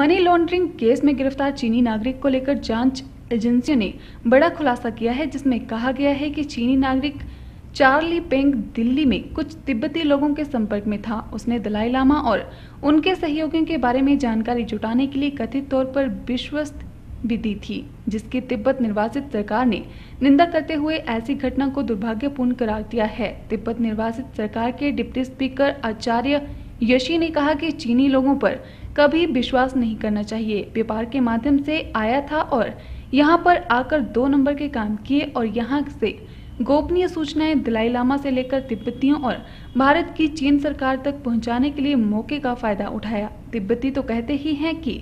money laundering case में गिरफ्तार चीनी नागरिक को लेकर जांच एजेंसियों ने बड़ा खुलासा किया है जिसमें कहा गया है कि चीनी नागरिक चार्ली पेंग दिल्ली में कुछ तिब्बती लोगों के संपर्क में था उसने दलाई लामा और उनके सहयोगियों के बारे में जानकारी जुटाने के लिए कथित तौर पर विश्वस्त भी दी थी जिसकी तिब्बत निर्वासित सरकार ने निंदा करते हुए ऐसी घटना को दुर्भाग्यपूर्ण करार दिया है तिब्बत निर्वासित सरकार के डिप्टी स्पीकर आचार्य यशी ने कहा कि चीनी लोगों पर कभी विश्वास नहीं करना चाहिए व्यापार के माध्यम से आया था और यहाँ पर आकर दो नंबर के काम किए और यहाँ से गोपनीय सूचनाएं दलाई लामा से लेकर तिब्बतियों और भारत की चीन सरकार तक पहुंचाने के लिए मौके का फायदा उठाया तिब्बती तो कहते ही हैं कि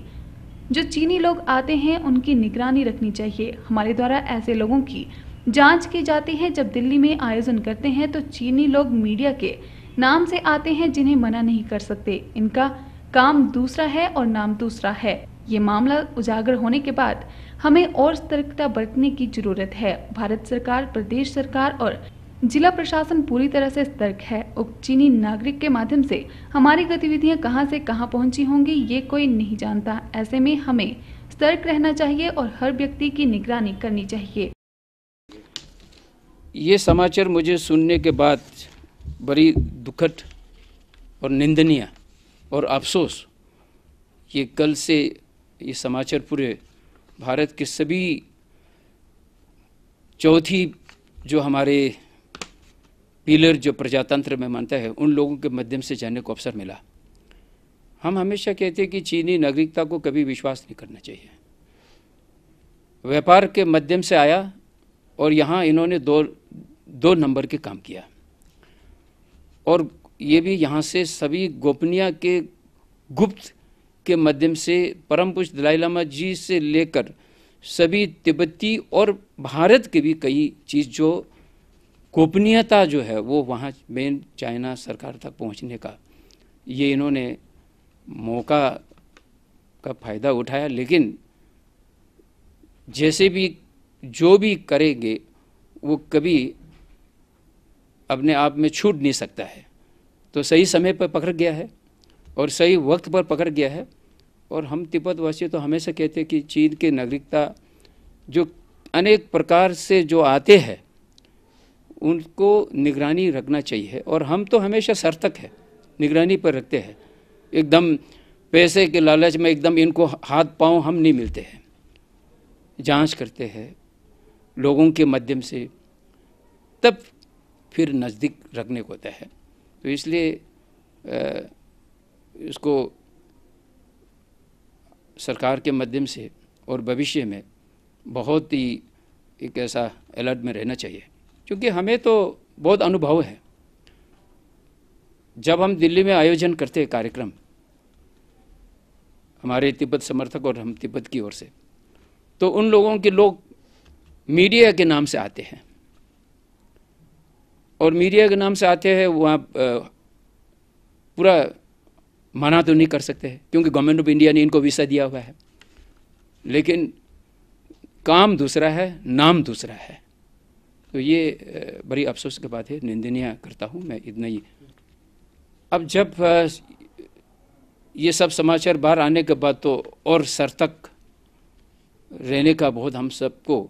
जो चीनी लोग आते हैं उनकी निगरानी रखनी चाहिए हमारे द्वारा ऐसे लोगों की जांच की जाती है जब दिल्ली में आयोजन करते हैं तो चीनी लोग मीडिया के नाम से आते हैं जिन्हें मना नहीं कर सकते इनका काम दूसरा है और नाम दूसरा है ये मामला उजागर होने के बाद हमें और सतर्कता बरतने की जरूरत है भारत सरकार प्रदेश सरकार और जिला प्रशासन पूरी तरह से सतर्क है उप चीनी नागरिक के माध्यम से हमारी गतिविधियां कहां से कहां पहुंची होंगी ये कोई नहीं जानता ऐसे में हमें सतर्क रहना चाहिए और हर व्यक्ति की निगरानी करनी चाहिए ये समाचार मुझे सुनने के बाद बड़ी दुखद और निंदनीय और अफसोस ये कल से ये समाचार पूरे भारत के सभी चौथी जो हमारे पिलर जो प्रजातंत्र में मानता है उन लोगों के माध्यम से जानने को अवसर मिला हम हमेशा कहते हैं कि चीनी नागरिकता को कभी विश्वास नहीं करना चाहिए व्यापार के माध्यम से आया और यहाँ इन्होंने दो दो नंबर के काम किया और ये भी यहाँ से सभी गोपनीय के गुप्त के माध्यम से परम पुष्ट दलाई लामा जी से लेकर सभी तिब्बती और भारत के भी कई चीज़ जो गोपनीयता जो है वो वहाँ मेन चाइना सरकार तक पहुँचने का ये इन्होंने मौका का फ़ायदा उठाया लेकिन जैसे भी जो भी करेंगे वो कभी अपने आप में छूट नहीं सकता है तो सही समय पर पकड़ गया है और सही वक्त पर पकड़ गया है और हम तिब्बत वासी तो हमेशा कहते हैं कि चीन के नागरिकता जो अनेक प्रकार से जो आते हैं उनको निगरानी रखना चाहिए और हम तो हमेशा सर्थक है निगरानी पर रखते हैं एकदम पैसे के लालच में एकदम इनको हाथ पाँव हम नहीं मिलते हैं जांच करते हैं लोगों के माध्यम से तब फिर नज़दीक रखने को होता है तो इसलिए इसको सरकार के माध्यम से और भविष्य में बहुत ही एक ऐसा अलर्ट में रहना चाहिए क्योंकि हमें तो बहुत अनुभव है जब हम दिल्ली में आयोजन करते हैं कार्यक्रम हमारे तिब्बत समर्थक और हम तिब्बत की ओर से तो उन लोगों के लोग मीडिया के नाम से आते हैं और मीडिया के नाम से आते हैं वहाँ पूरा मना तो नहीं कर सकते हैं क्योंकि गवर्नमेंट ऑफ इंडिया ने इनको वीसा दिया हुआ है लेकिन काम दूसरा है नाम दूसरा है तो ये बड़ी अफसोस की बात है निंदनीय करता हूँ मैं इतना ही अब जब ये सब समाचार बाहर आने के बाद तो और सर तक रहने का बहुत हम सबको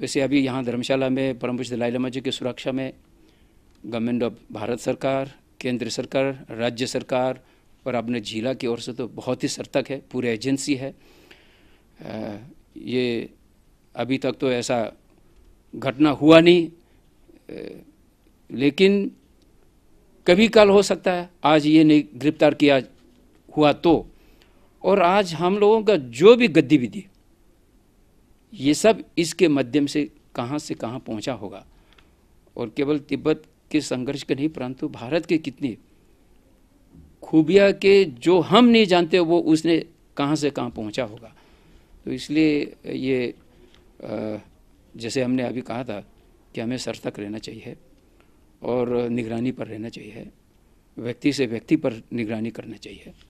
वैसे अभी यहाँ धर्मशाला में परम दलाई लामा जी की सुरक्षा में गवर्नमेंट ऑफ भारत सरकार केंद्र सरकार राज्य सरकार और अपने जिला की ओर से तो बहुत ही सरतक है पूरे एजेंसी है ये अभी तक तो ऐसा घटना हुआ नहीं लेकिन कभी कल हो सकता है आज ये नहीं गिरफ्तार किया हुआ तो और आज हम लोगों का जो भी गतिविधि ये सब इसके माध्यम से कहाँ से कहाँ पहुँचा होगा और केवल तिब्बत के संघर्ष के नहीं परंतु भारत के कितने खूबिया के जो हम नहीं जानते वो उसने कहाँ से कहाँ पहुँचा होगा तो इसलिए ये जैसे हमने अभी कहा था कि हमें सर्तक रहना चाहिए और निगरानी पर रहना चाहिए व्यक्ति से व्यक्ति पर निगरानी करना चाहिए